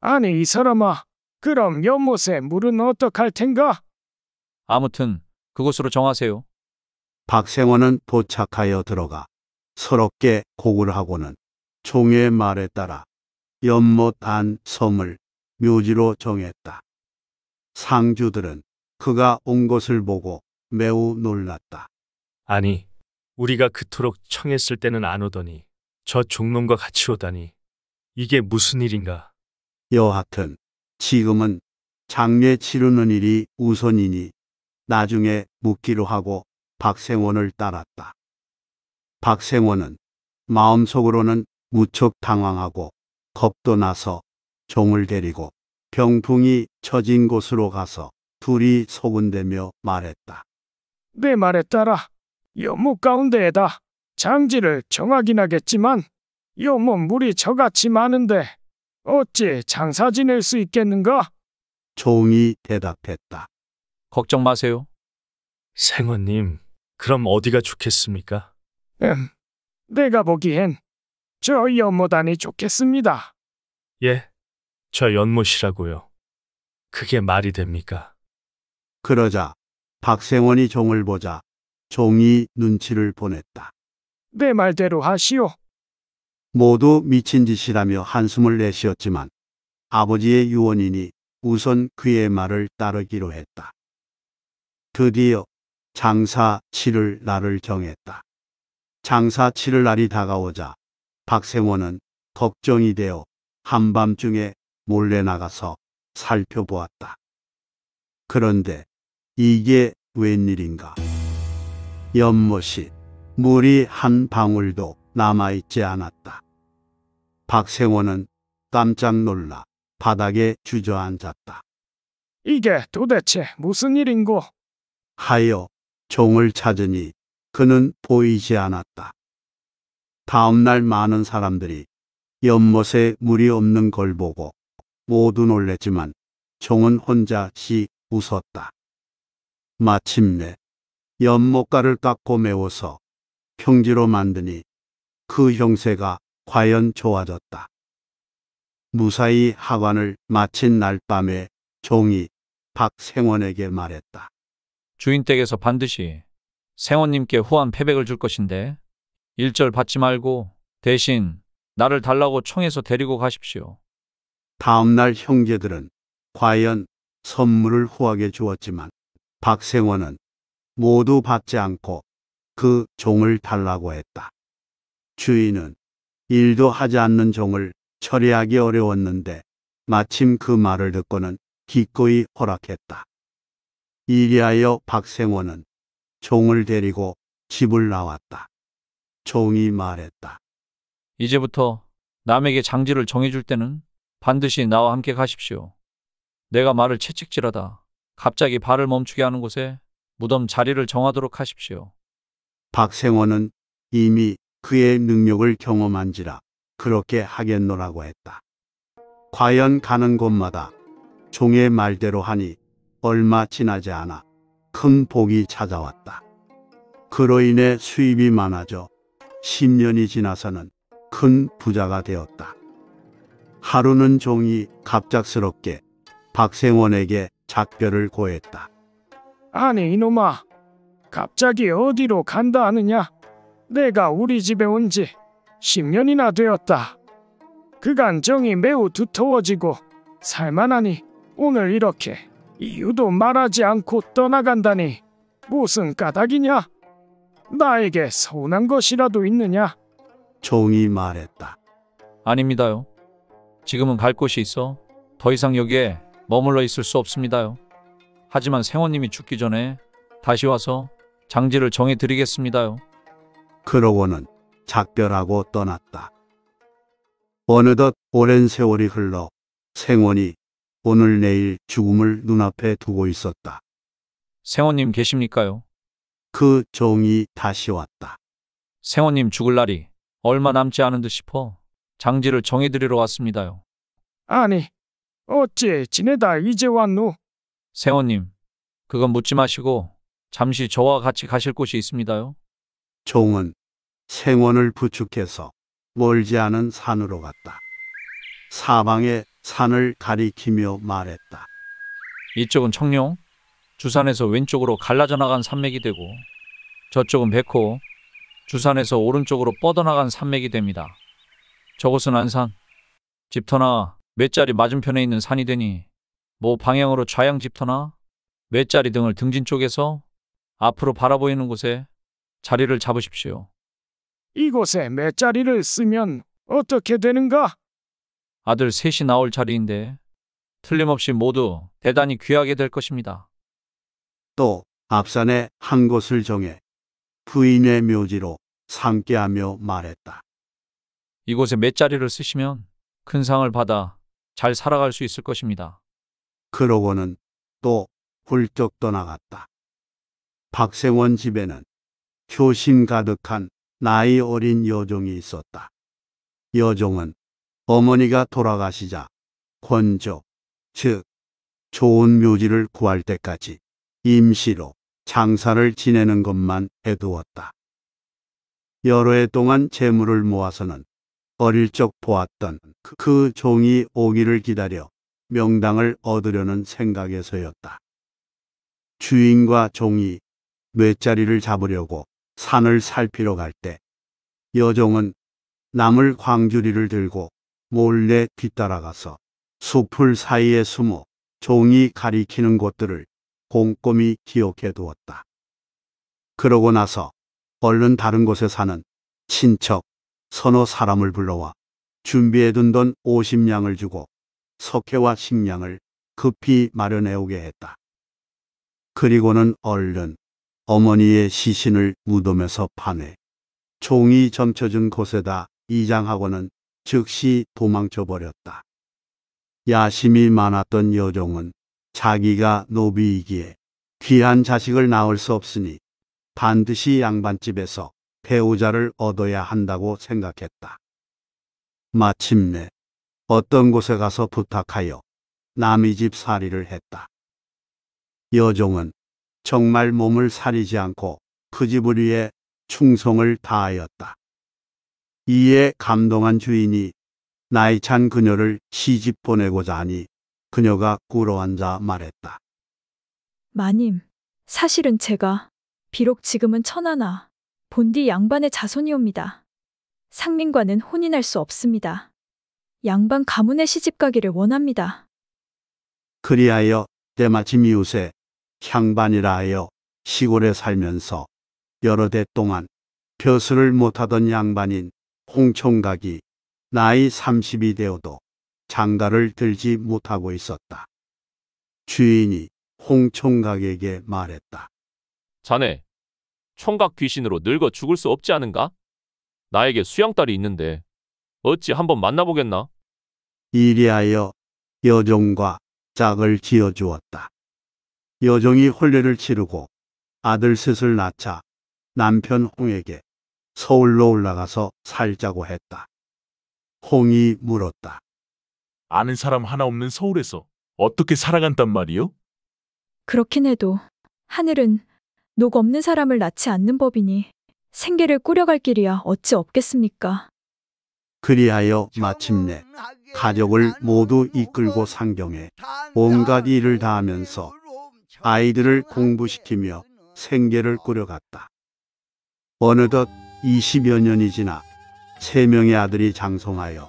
아니 이 사람아, 그럼 연못에 물은 어떡할 텐가?
아무튼 그곳으로 정하세요.
박생원은 도착하여 들어가 서럽게 고굴하고는 종의 말에 따라 연못 안 섬을 묘지로 정했다. 상주들은 그가 온 것을 보고 매우 놀랐다. 아니,
우리가 그토록 청했을 때는 안 오더니
저 종놈과
같이 오다니 이게 무슨 일인가?
여하튼 지금은 장례 치르는 일이 우선이니 나중에 묻기로 하고 박생원을 따랐다. 박생원은 마음속으로는 무척 당황하고 겁도 나서 종을 데리고 병풍이 처진 곳으로 가서 둘이 소근대며 말했다. 내 말에
따라 여못 가운데에다 장지를 정하긴 하겠지만 여못 물이 저같이 많은데 어찌 장사 지낼 수 있겠는가?
종이 대답했다. 걱정 마세요. 생원님, 그럼 어디가 좋겠습니까? 음,
내가 보기엔 저 연못안이 좋겠습니다.
예, 저 연못이라고요.
그게 말이 됩니까? 그러자 박생원이 종을 보자 종이 눈치를 보냈다.
내 말대로 하시오.
모두 미친 짓이라며 한숨을 내쉬었지만 아버지의 유언이니 우선 그의 말을 따르기로 했다. 드디어 장사 7일 날을 정했다. 장사 7일 날이 다가오자 박생원은 걱정이 되어 한밤중에 몰래 나가서 살펴보았다. 그런데 이게 웬일인가? 연못이 물이 한 방울도 남아있지 않았다. 박생원은 깜짝 놀라 바닥에 주저앉았다.
이게 도대체 무슨 일인고?
하여 종을 찾으니 그는 보이지 않았다. 다음 날 많은 사람들이 연못에 물이 없는 걸 보고 모두 놀랬지만 종은 혼자 씩 웃었다. 마침내 연못가를 깎고 메워서 평지로 만드니 그 형세가 과연 좋아졌다. 무사히 하관을 마친 날 밤에 종이 박생원에게 말했다. 주인 댁에서 반드시
생원님께 후한 패백을 줄 것인데 일절 받지 말고 대신 나를 달라고 청해서 데리고 가십시오.
다음날 형제들은 과연 선물을 후하게 주었지만 박생원은 모두 받지 않고 그 종을 달라고 했다. 주인은 일도 하지 않는 종을 처리하기 어려웠는데 마침 그 말을 듣고는 기꺼이 허락했다. 이리하여 박생원은 종을 데리고 집을 나왔다. 종이 말했다. 이제부터
남에게 장지를 정해줄 때는 반드시 나와 함께 가십시오. 내가 말을 채찍질하다 갑자기 발을 멈추게 하는 곳에 무덤 자리를 정하도록 하십시오.
박생원은 이미 그의 능력을 경험한지라 그렇게 하겠노라고 했다. 과연 가는 곳마다 종의 말대로 하니 얼마 지나지 않아 큰 복이 찾아왔다. 그로 인해 수입이 많아져 10년이 지나서는 큰 부자가 되었다. 하루는 종이 갑작스럽게 박생원에게 작별을 고했다.
아니 이놈아, 갑자기 어디로 간다 하느냐? 내가 우리 집에 온 지 10년이나 되었다. 그간 정이 매우 두터워지고 살만하니 오늘 이렇게 이유도 말하지 않고 떠나간다니 무슨 까닭이냐? 나에게 서운한 것이라도 있느냐?
종이 말했다.
아닙니다요. 지금은 갈 곳이 있어 더 이상 여기에 머물러 있을 수 없습니다요. 하지만 생원님이 죽기 전에 다시 와서 장지를
정해드리겠습니다요. 그러고는 작별하고 떠났다. 어느덧 오랜 세월이 흘러 생원이 오늘 내일 죽음을 눈앞에 두고 있었다.
생원님 계십니까요? 그 종이 다시 왔다. 생원님 죽을 날이 얼마 남지 않은 듯 싶어 장지를 정해드리러 왔습니다요. 아니, 어째 지내다 이제 왔노? 생원님, 그건 묻지 마시고 잠시 저와 같이 가실 곳이
있습니다요. 종은 생원을 부축해서 멀지 않은 산으로 갔다. 사방에 산을 가리키며 말했다.
이쪽은 청룡, 주산에서 왼쪽으로 갈라져 나간 산맥이 되고 저쪽은 백호, 주산에서 오른쪽으로 뻗어나간 산맥이 됩니다. 저곳은 안산, 집터나 몇자리 맞은편에 있는 산이 되니 모 방향으로 좌양 집터나 몇자리 등을 등진 쪽에서 앞으로 바라보이는 곳에 자리를 잡으십시오.
이곳에 몇 자리를 쓰면 어떻게 되는가?
아들 셋이 나올 자리인데 틀림없이 모두 대단히 귀하게 될 것입니다.
또 앞산에 한 곳을 정해 부인의 묘지로 삼게하며 말했다. 이곳에
몇 자리를 쓰시면 큰 상을 받아 잘 살아갈 수 있을 것입니다.
그러고는 또 훌쩍 떠나갔다. 박생원 집에는 효신 가득한 나이 어린 여종이 있었다. 여종은 어머니가 돌아가시자 권조, 즉 좋은 묘지를 구할 때까지 임시로 장사를 지내는 것만 해두었다. 여러 해 동안 재물을 모아서는 어릴 적 보았던 그, 그 종이 오기를 기다려 명당을 얻으려는 생각에서였다. 주인과 종이 뇌자리를 잡으려고 산을 살피러 갈 때 여종은 나물 광주리를 들고 몰래 뒤따라가서 수풀 사이에 숨어 종이 가리키는 곳들을 꼼꼼히 기억해 두었다. 그러고 나서 얼른 다른 곳에 사는 친척 선호 사람을 불러와 준비해 둔 돈 50냥을 주고 석회와 식량을 급히 마련해 오게 했다. 그리고는 얼른 어머니의 시신을 무덤에서 파내 종이 점쳐준 곳에다 이장하고는 즉시 도망쳐 버렸다. 야심이 많았던 여종은 자기가 노비이기에 귀한 자식을 낳을 수 없으니 반드시 양반집에서 배우자를 얻어야 한다고 생각했다. 마침내 어떤 곳에 가서 부탁하여 남의 집 살이를 했다. 여종은 정말 몸을 사리지 않고 그 집을 위해 충성을 다하였다. 이에 감동한 주인이 나이 찬 그녀를 시집 보내고자 하니 그녀가 꾸러앉아 말했다.
마님, 사실은 제가 비록 지금은 천하나 본디 양반의 자손이옵니다. 상민과는 혼인할 수 없습니다. 양반 가문의 시집 가기를 원합니다.
그리하여 때마침 이웃에 향반이라 하여 시골에 살면서 여러 대 동안 벼슬을 못하던 양반인 홍총각이 나이 30이 되어도 장가를 들지 못하고 있었다. 주인이 홍총각에게 말했다.
자네, 총각 귀신으로 늙어 죽을 수 없지 않은가? 나에게 수양딸이 있는데 어찌 한번 만나보겠나?
이리하여 여종과 짝을 지어 주었다. 여종이 혼례를 치르고 아들 셋을 낳자 남편 홍에게 서울로 올라가서 살자고 했다. 홍이 물었다. 아는 사람 하나 없는 서울에서 어떻게 살아간단 말이요?
그렇긴 해도 하늘은 녹 없는 사람을 낳지 않는 법이니 생계를 꾸려갈 길이야 어찌 없겠습니까?
그리하여 마침내 가족을 모두 이끌고 상경해 온갖 일을 다하면서 아이들을 공부시키며 생계를 꾸려갔다. 어느덧 20여 년이 지나 세 명의 아들이 장성하여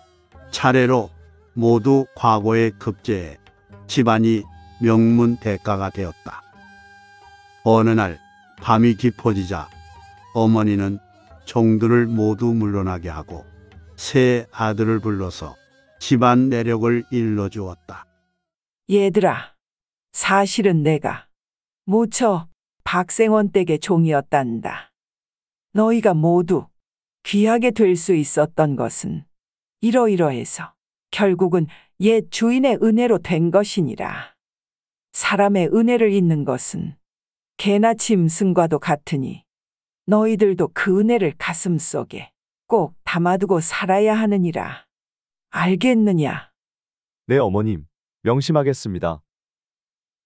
차례로 모두 과거의 급제에 집안이 명문 대가가 되었다. 어느 날 밤이 깊어지자 어머니는 종들을 모두 물러나게 하고 세 아들을 불러서 집안 내력을 일러주었다.
얘들아, 사실은 내가 모처 박생원 댁의 종이었단다. 너희가 모두 귀하게 될 수 있었던 것은 이러이러해서 결국은 옛 주인의 은혜로 된 것이니라. 사람의 은혜를 잊는 것은 개나 짐승과도 같으니 너희들도 그 은혜를 가슴 속에 꼭 담아두고 살아야 하느니라. 알겠느냐?
네, 어머님. 명심하겠습니다.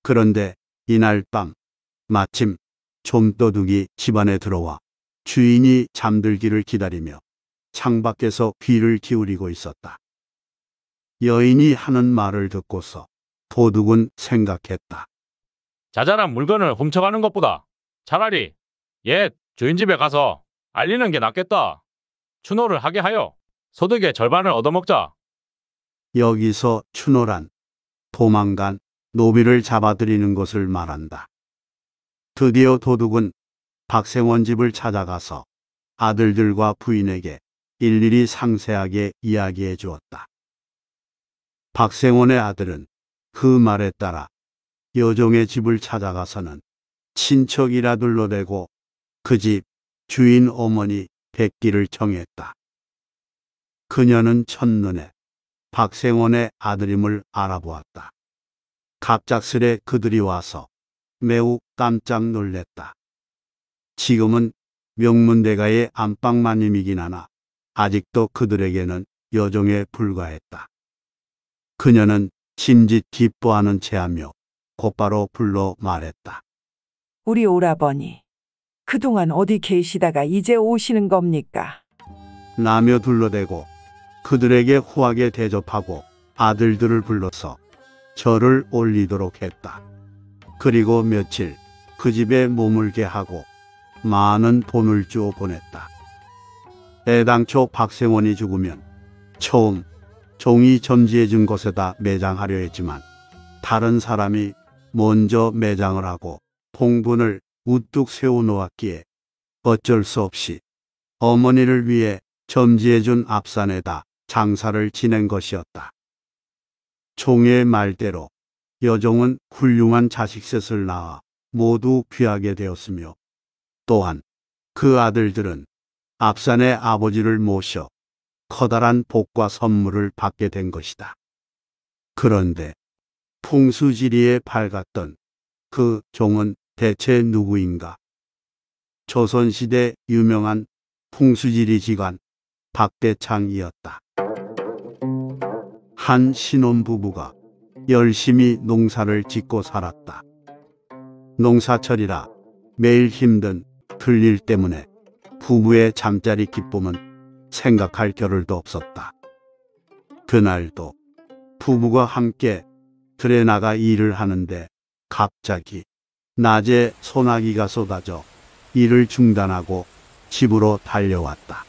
그런데 이날 밤 마침 좀도둑이 집안에 들어와 주인이 잠들기를 기다리며 창밖에서 귀를 기울이고 있었다. 여인이 하는 말을 듣고서 도둑은 생각했다.
자잘한 물건을 훔쳐가는 것보다 차라리 옛 주인집에 가서 알리는 게 낫겠다. 추노를 하게 하여 소득의 절반을 얻어먹자.
여기서 추노란 도망간 노비를 잡아들이는 것을 말한다. 드디어 도둑은 박생원 집을 찾아가서 아들들과 부인에게 일일이 상세하게 이야기해 주었다. 박생원의 아들은 그 말에 따라 여종의 집을 찾아가서는 친척이라 들로되고그 집 주인 어머니 백기를 정했다 그녀는 첫눈에 박생원의 아들임을 알아보았다. 갑작스레 그들이 와서 매우 깜짝 놀랬다. 지금은 명문대가의 안방마님이긴 하나 아직도 그들에게는 여종에 불과했다. 그녀는 심짓 기뻐하는 체하며 곧바로 불러 말했다.
우리 오라버니, 그동안 어디 계시다가 이제 오시는 겁니까?
라며 둘러대고 그들에게 호하게 대접하고 아들들을 불러서 절을 올리도록 했다. 그리고 며칠 그 집에 머물게 하고 많은 돈을 주어 보냈다. 애당초 박생원이 죽으면 처음 종이 점지해준 것에다 매장하려 했지만 다른 사람이 먼저 매장을 하고 봉분을 우뚝 세워놓았기에 어쩔 수 없이 어머니를 위해 점지해준 앞산에다 장사를 지낸 것이었다. 총의 말대로 여종은 훌륭한 자식셋을 낳아 모두 귀하게 되었으며 또한 그 아들들은 압산의 아버지를 모셔 커다란 복과 선물을 받게 된 것이다. 그런데 풍수지리에 밝았던 그 종은 대체 누구인가? 조선시대 유명한 풍수지리 지관 박대창이었다. 한 신혼부부가 열심히 농사를 짓고 살았다. 농사철이라 매일 힘든 맡을 일 때문에 부부의 잠자리 기쁨은 생각할 겨를도 없었다. 그날도 부부가 함께 들에 나가 일을 하는데 갑자기 낮에 소나기가 쏟아져 일을 중단하고 집으로 달려왔다.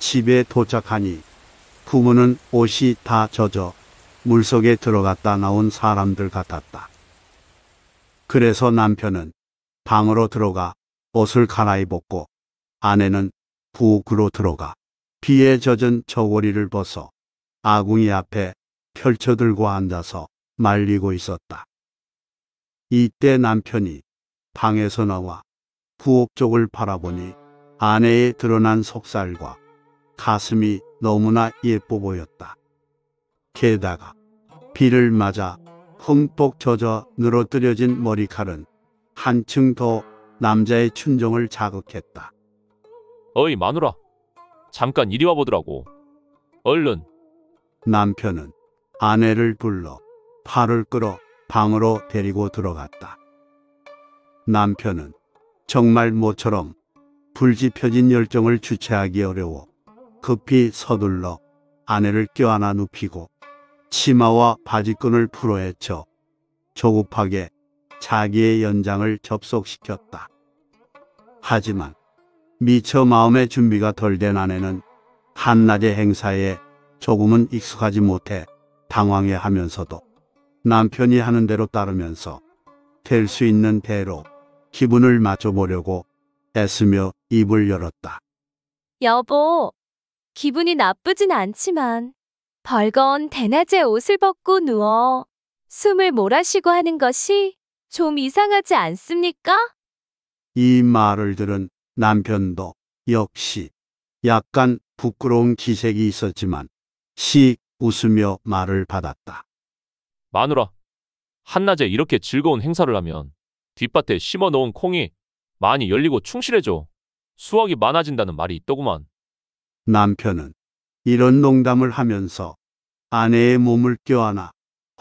집에 도착하니 부모는 옷이 다 젖어 물속에 들어갔다 나온 사람들 같았다. 그래서 남편은 방으로 들어가 옷을 갈아입었고 아내는 부엌으로 들어가 비에 젖은 저고리를 벗어 아궁이 앞에 펼쳐들고 앉아서 말리고 있었다. 이때 남편이 방에서 나와 부엌 쪽을 바라보니 아내의 드러난 속살과 가슴이 너무나 예뻐 보였다. 게다가 비를 맞아 흠뻑 젖어 늘어뜨려진 머리칼은 한층 더 남자의 춘종을 자극했다.
어이 마누라 잠깐 이리 와보더라고 얼른
남편은 아내를 불러 팔을 끌어 방으로 데리고 들어갔다. 남편은 정말 모처럼 불지펴진 열정을 주체하기 어려워 급히 서둘러 아내를 껴안아 눕히고 치마와 바지끈을 풀어헤쳐 조급하게 자기의 연장을 접속시켰다. 하지만 미처 마음의 준비가 덜 된 아내는 한낮의 행사에 조금은 익숙하지 못해 당황해 하면서도 남편이 하는 대로 따르면서 될 수 있는 대로 기분을 맞춰보려고 애쓰며 입을 열었다.
여보, 기분이 나쁘진 않지만 벌건 대낮에 옷을 벗고 누워 숨을 몰아쉬고 하는 것이 좀 이상하지 않습니까?
이 말을 들은 남편도 역시 약간 부끄러운 기색이 있었지만 씩 웃으며 말을 받았다.
마누라, 한낮에 이렇게 즐거운 행사를 하면 뒷밭에 심어 놓은 콩이 많이 열리고 충실해져 수확이 많아진다는 말이 있더구만.
남편은 이런 농담을 하면서 아내의 몸을 껴안아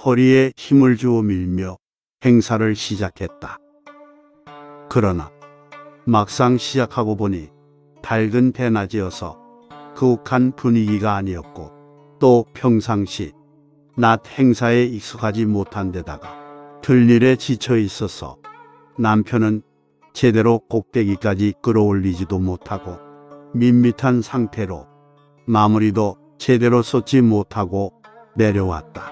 허리에 힘을 주어 밀며 행사를 시작했다. 그러나 막상 시작하고 보니 밝은 배낮이어서 그윽한 분위기가 아니었고 또 평상시 낮 행사에 익숙하지 못한 데다가 들일에 지쳐 있어서 남편은 제대로 꼭대기까지 끌어올리지도 못하고 밋밋한 상태로 마무리도 제대로 썼지 못하고 내려왔다.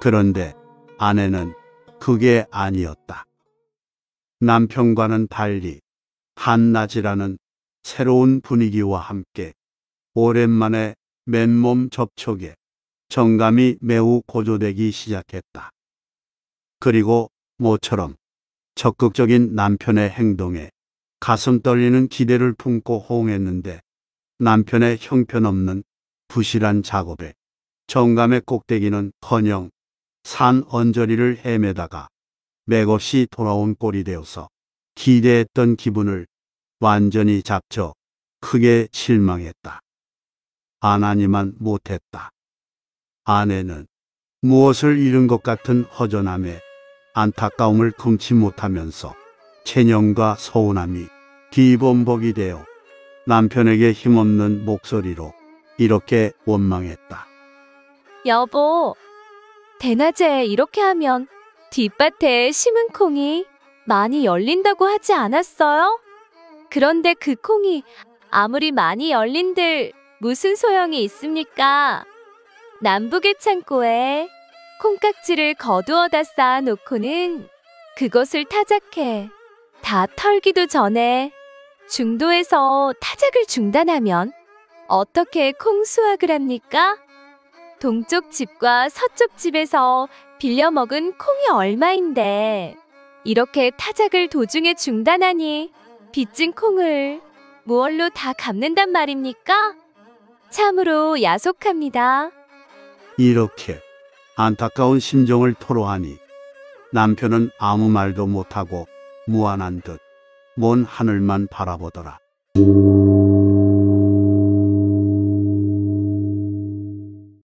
그런데 아내는 그게 아니었다. 남편과는 달리 한낮이라는 새로운 분위기와 함께 오랜만에 맨몸 접촉에 정감이 매우 고조되기 시작했다. 그리고 모처럼 적극적인 남편의 행동에 가슴 떨리는 기대를 품고 호응했는데 남편의 형편없는 부실한 작업에 정감의 꼭대기는커녕 산 언저리를 헤매다가 맥없이 돌아온 꼴이 되어서 기대했던 기분을 완전히 잡쳐 크게 실망했다. 아나니만 못했다. 아내는 무엇을 잃은 것 같은 허전함에 안타까움을 금치 못하면서 체념과 서운함이 기본복이 되어 남편에게 힘없는 목소리로 이렇게 원망했다.
여보, 대낮에 이렇게 하면 뒷밭에 심은 콩이 많이 열린다고 하지 않았어요? 그런데 그 콩이 아무리 많이 열린들 무슨 소용이 있습니까? 남북의 창고에 콩깍지를 거두어다 쌓아놓고는 그것을 타작해 다 털기도 전에 중도에서 타작을 중단하면 어떻게 콩 수확을 합니까? 동쪽 집과 서쪽 집에서 빌려 먹은 콩이 얼마인데 이렇게 타작을 도중에 중단하니 빚진 콩을 무얼로 다 갚는단 말입니까? 참으로 야속합니다.
이렇게 안타까운 심정을 토로하니 남편은 아무 말도 못하고 무안한 듯 먼 하늘만 바라보더라.